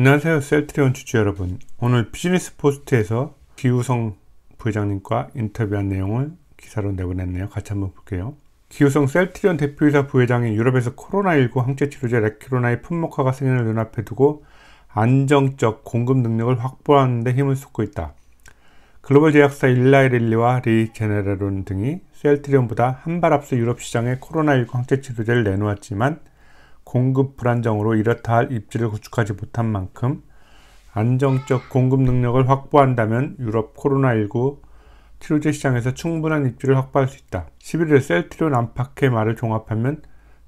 안녕하세요. 셀트리온 주주 여러분. 오늘 비즈니스 포스트에서 기우성 부회장님과 인터뷰한 내용을 기사로 내보냈네요. 같이 한번 볼게요. 기우성 셀트리온 대표이사 부회장이 유럽에서 코로나19 항체치료제 레키로나의 품목화가 생기을 눈앞에 두고 안정적 공급 능력을 확보하는 데 힘을 쏟고 있다. 글로벌 제약사 일라이릴리와 리제네레론 등이 셀트리온보다 한 발 앞서 유럽 시장에 코로나19 항체치료제를 내놓았지만 공급 불안정으로 이렇다 할 입지를 구축하지 못한 만큼 안정적 공급 능력을 확보한다면 유럽 코로나19 치료제 시장에서 충분한 입지를 확보할 수 있다. 11일 셀트리온 안팎의 말을 종합하면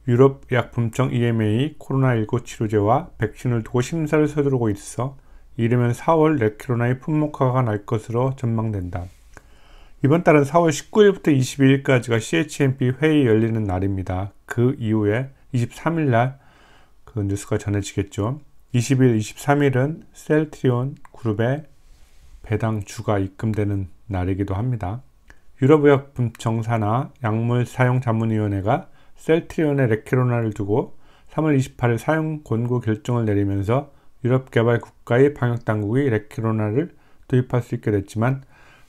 유럽 약품청 EMA 코로나19 치료제와 백신을 두고 심사를 서두르고 있어 이르면 4월 레키로나의 품목화가 날 것으로 전망된다. 이번 달은 4월 19일부터 22일까지가 CHMP 회의 열리는 날입니다. 그 이후에 23일 날 그 뉴스가 전해지겠죠. 20일, 23일은 셀트리온 그룹의 배당 주가 입금되는 날이기도 합니다. 유럽의약품청사나 약물사용자문위원회가 셀트리온의 레케로나를 두고 3월 28일 사용 권고 결정을 내리면서 유럽개발국가의 방역당국이 레케로나를 도입할 수 있게 됐지만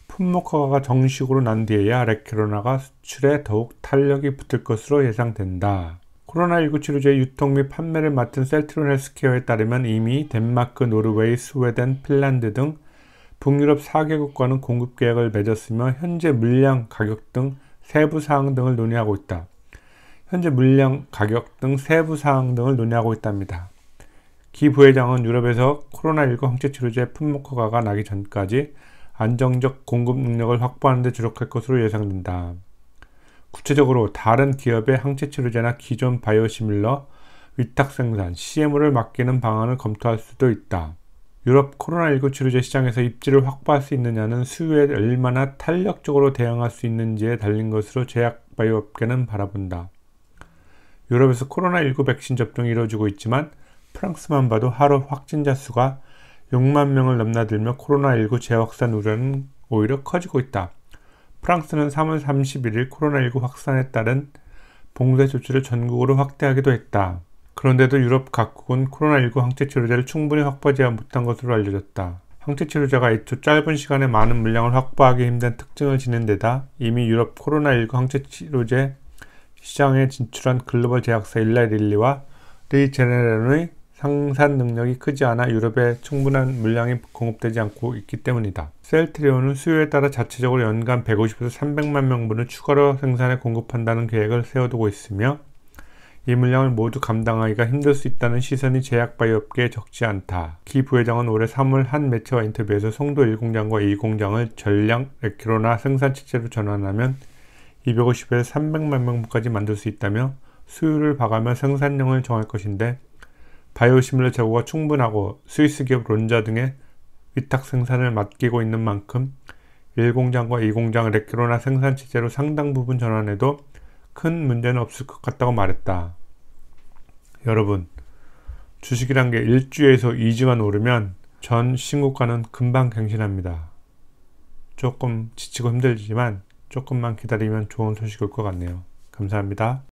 품목 허가가 정식으로 난 뒤에야 레케로나가 수출에 더욱 탄력이 붙을 것으로 예상된다. 코로나19 치료제 유통 및 판매를 맡은 셀트론 헬스케어에 따르면 이미 덴마크, 노르웨이, 스웨덴, 핀란드 등 북유럽 4개국과는 공급 계약을 맺었으며 현재 물량, 가격 등 세부 사항 등을 논의하고 있다. 현재 물량, 가격 등 세부 사항 등을 논의하고 있답니다. 기 부회장은 유럽에서 코로나19 항체 치료제 품목 허가가 나기 전까지 안정적 공급 능력을 확보하는 데 주력할 것으로 예상된다. 구체적으로 다른 기업의 항체 치료제나 기존 바이오시밀러 위탁 생산 CMO를 맡기는 방안을 검토할 수도 있다. 유럽 코로나19 치료제 시장에서 입지를 확보할 수 있느냐는 수요에 얼마나 탄력적으로 대응할 수 있는지에 달린 것으로 제약 바이오 업계는 바라본다. 유럽에서 코로나19 백신 접종이 이루어지고 있지만 프랑스만 봐도 하루 확진자 수가 6만 명을 넘나들며 코로나19 재확산 우려는 오히려 커지고 있다. 프랑스는 3월 31일 코로나19 확산에 따른 봉쇄 조치를 전국으로 확대하기도 했다. 그런데도 유럽 각국은 코로나19 항체 치료제를 충분히 확보하지 못한 것으로 알려졌다. 항체 치료제가 애초 짧은 시간에 많은 물량을 확보하기 힘든 특징을 지닌 데다 이미 유럽 코로나19 항체 치료제 시장에 진출한 글로벌 제약사 일라릴리와 리제네론의 생산 능력이 크지 않아 유럽에 충분한 물량이 공급되지 않고 있기 때문이다. 셀트리온은 수요에 따라 자체적으로 연간 150에서 300만 명분을 추가로 생산에 공급한다는 계획을 세워두고 있으며 이 물량을 모두 감당하기가 힘들 수 있다는 시선이 제약바이오업계에 적지 않다. 기 부회장은 올해 3월 한 매체와 인터뷰에서 송도 1공장과 2공장을 전량 100kg나 생산체제로 전환하면 250에서 300만 명분까지 만들 수 있다며 수요를 봐가며 생산량을 정할 것인데 바이오시밀러 재고가 충분하고 스위스 기업 론자 등의 위탁 생산을 맡기고 있는 만큼 1공장과 2공장 레키로나 생산 체제로 상당 부분 전환해도 큰 문제는 없을 것 같다고 말했다. 여러분, 주식이란 게1주에서 2주만 오르면 전 신고가는 금방 갱신합니다. 조금 지치고 힘들지만 조금만 기다리면 좋은 소식일 것 같네요. 감사합니다.